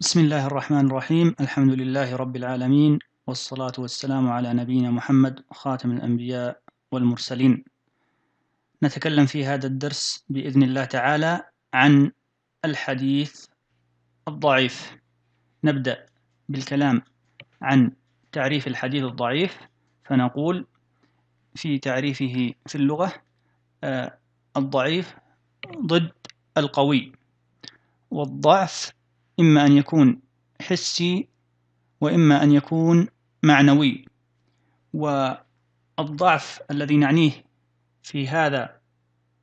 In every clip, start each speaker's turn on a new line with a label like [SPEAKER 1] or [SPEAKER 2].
[SPEAKER 1] بسم الله الرحمن الرحيم الحمد لله رب العالمين والصلاة والسلام على نبينا محمد خاتم الأنبياء والمرسلين نتكلم في هذا الدرس بإذن الله تعالى عن الحديث الضعيف نبدأ بالكلام عن تعريف الحديث الضعيف فنقول في تعريفه في اللغة آه، الضعيف ضد القوي والضعف إما أن يكون حسي وإما أن يكون معنوي والضعف الذي نعنيه في هذا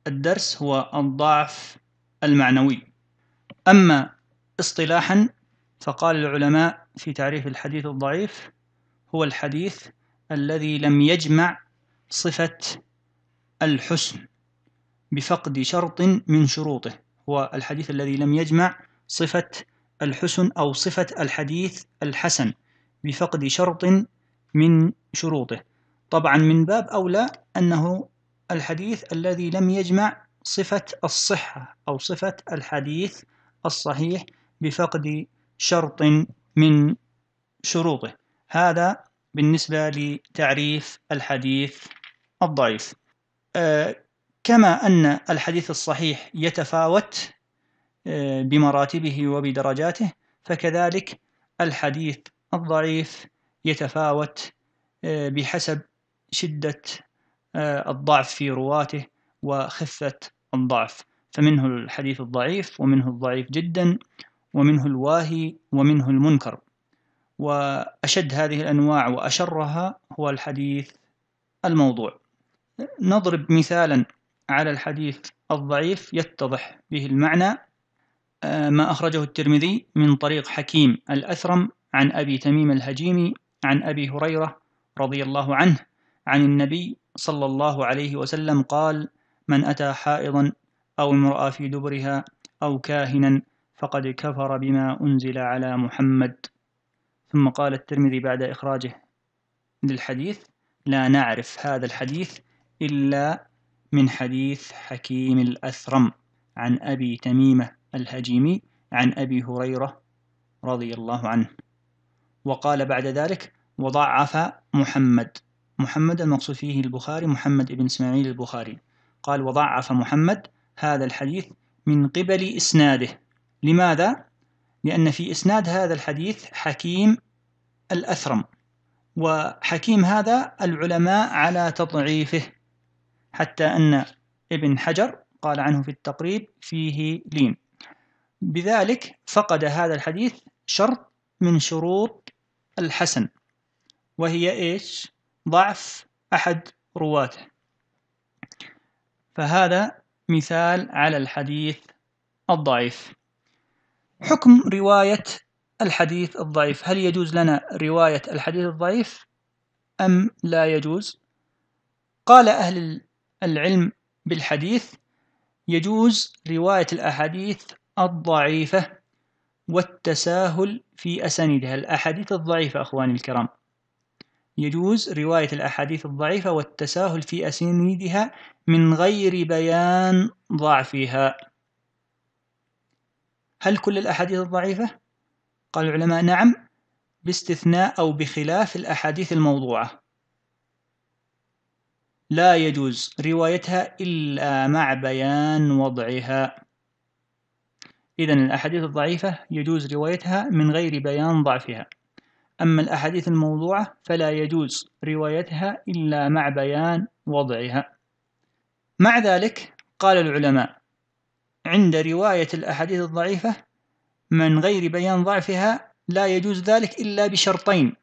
[SPEAKER 1] الدرس هو الضعف المعنوي أما اصطلاحا فقال العلماء في تعريف الحديث الضعيف هو الحديث الذي لم يجمع صفة الحسن بفقد شرط من شروطه هو الحديث الذي لم يجمع صفة الحسن أو صفة الحديث الحسن بفقد شرط من شروطه طبعا من باب أولى أنه الحديث الذي لم يجمع صفة الصحة أو صفة الحديث الصحيح بفقد شرط من شروطه هذا بالنسبة لتعريف الحديث الضعيف آه، كما أن الحديث الصحيح يتفاوت آه، بمراتبه وبدرجاته فكذلك الحديث الضعيف يتفاوت آه، بحسب شدة آه، الضعف في رواته وخفة الضعف فمنه الحديث الضعيف ومنه الضعيف جدا ومنه الواهي ومنه المنكر وأشد هذه الأنواع وأشرها هو الحديث الموضوع نضرب مثالا على الحديث الضعيف يتضح به المعنى ما أخرجه الترمذي من طريق حكيم الأثرم عن أبي تميم الهجيمي عن أبي هريرة رضي الله عنه عن النبي صلى الله عليه وسلم قال من أتى حائضا أو امرأة في دبرها أو كاهنا فقد كفر بما أنزل على محمد ثم قال الترمذي بعد إخراجه للحديث لا نعرف هذا الحديث إلا من حديث حكيم الأثرم عن أبي تميمة الحجيمي عن أبي هريرة رضي الله عنه وقال بعد ذلك وضعف محمد محمد المقصود فيه البخاري محمد بن إسماعيل البخاري قال وضعف محمد هذا الحديث من قبل إسناده لماذا؟ لأن في إسناد هذا الحديث حكيم الأثرم وحكيم هذا العلماء على تضعيفه حتى أن ابن حجر قال عنه في التقريب فيه لين بذلك فقد هذا الحديث شرط من شروط الحسن وهي إيش ضعف أحد رواته فهذا مثال على الحديث الضعيف حكم رواية الحديث الضعيف هل يجوز لنا رواية الحديث الضعيف أم لا يجوز قال أهل العلم بالحديث يجوز رواية الأحاديث الضعيفة والتساهل في أسانيدها الأحاديث الضعيفة أخواني الكرام يجوز رواية الأحاديث الضعيفة والتساهل في أسانيدها من غير بيان ضعفها هل كل الأحاديث الضعيفة؟ قال العلماء نعم باستثناء أو بخلاف الأحاديث الموضوعة لا يجوز روايتها إلا مع بيان وضعها إذا الأحاديث الضعيفة يجوز روايتها من غير بيان ضعفها أما الأحاديث الموضوعة فلا يجوز روايتها إلا مع بيان وضعها مع ذلك قال العلماء عند رواية الأحاديث الضعيفة من غير بيان ضعفها لا يجوز ذلك إلا بشرطين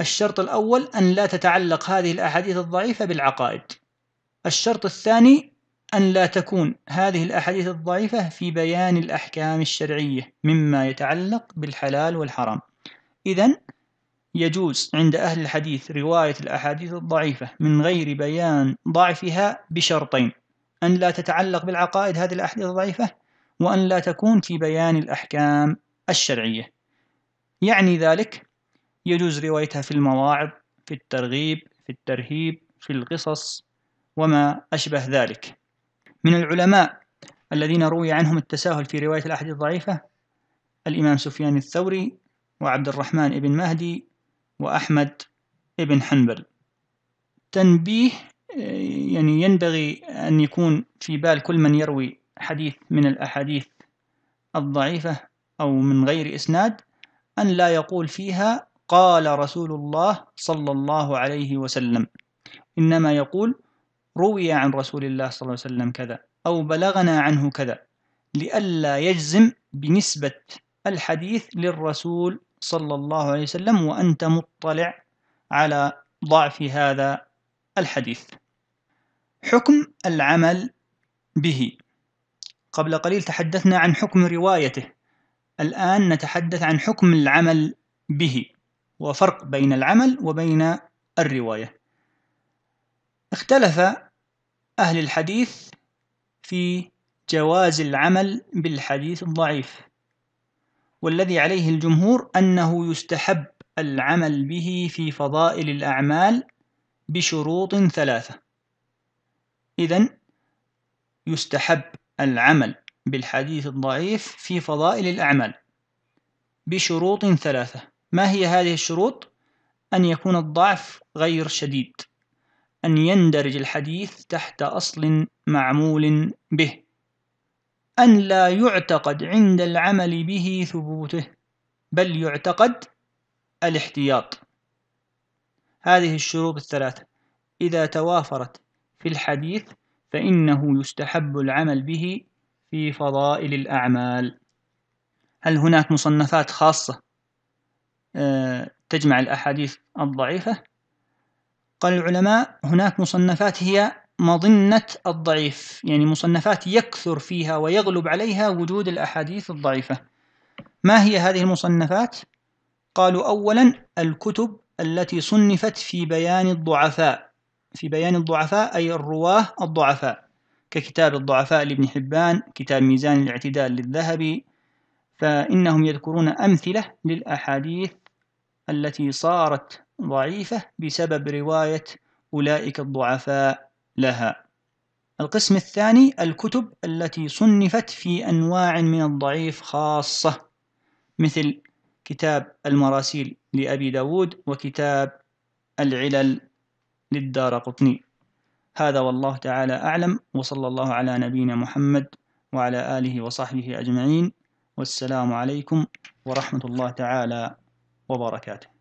[SPEAKER 1] الشرط الأول أن لا تتعلق هذه الأحاديث الضعيفة بالعقائد الشرط الثاني أن لا تكون هذه الأحاديث الضعيفة في بيان الأحكام الشرعية مما يتعلق بالحلال والحرام إذا يجوز عند أهل الحديث رواية الأحاديث الضعيفة من غير بيان ضعفها بشرطين أن لا تتعلق بالعقائد هذه الأحاديث الضعيفة وأن لا تكون في بيان الأحكام الشرعية يعني ذلك يجوز روايتها في المواعظ في الترغيب في الترهيب في القصص وما أشبه ذلك من العلماء الذين روي عنهم التساهل في رواية الأحاديث الضعيفة الإمام سفيان الثوري وعبد الرحمن بن مهدي وأحمد بن حنبل تنبيه آه، يعني ينبغي أن يكون في بال كل من يروي حديث من الأحاديث الضعيفة أو من غير إسناد أن لا يقول فيها قال رسول الله صلى الله عليه وسلم إنما يقول روي عن رسول الله صلى الله عليه وسلم كذا أو بلغنا عنه كذا لئلا يجزم بنسبة الحديث للرسول صلى الله عليه وسلم وأنت مطلع على ضعف هذا الحديث حكم العمل به قبل قليل تحدثنا عن حكم روايته الآن نتحدث عن حكم العمل به وفرق بين العمل وبين الرواية اختلف أهل الحديث في جواز العمل بالحديث الضعيف والذي عليه الجمهور أنه يستحب العمل به في فضائل الأعمال بشروط ثلاثة إذا يستحب العمل بالحديث الضعيف في فضائل الأعمال بشروط ثلاثة ما هي هذه الشروط؟ أن يكون الضعف غير شديد أن يندرج الحديث تحت أصل معمول به أن لا يعتقد عند العمل به ثبوته بل يعتقد الاحتياط هذه الشروط الثلاثة إذا توافرت في الحديث فإنه يستحب العمل به في فضائل الأعمال هل هناك مصنفات خاصة آه، تجمع الأحاديث الضعيفة؟ قال العلماء هناك مصنفات هي مظنة الضعيف يعني مصنفات يكثر فيها ويغلب عليها وجود الأحاديث الضعيفة ما هي هذه المصنفات؟ قالوا أولا الكتب التي صنفت في بيان الضعفاء في بيان الضعفاء أي الرواه الضعفاء ككتاب الضعفاء لابن حبان كتاب ميزان الاعتدال للذهبي فإنهم يذكرون أمثلة للأحاديث التي صارت ضعيفة بسبب رواية أولئك الضعفاء لها. القسم الثاني الكتب التي صنفت في أنواع من الضعيف خاصة مثل كتاب المراسيل لأبي داود وكتاب العلل للدار قطني هذا والله تعالى أعلم وصلى الله على نبينا محمد وعلى آله وصحبه أجمعين والسلام عليكم ورحمة الله تعالى وبركاته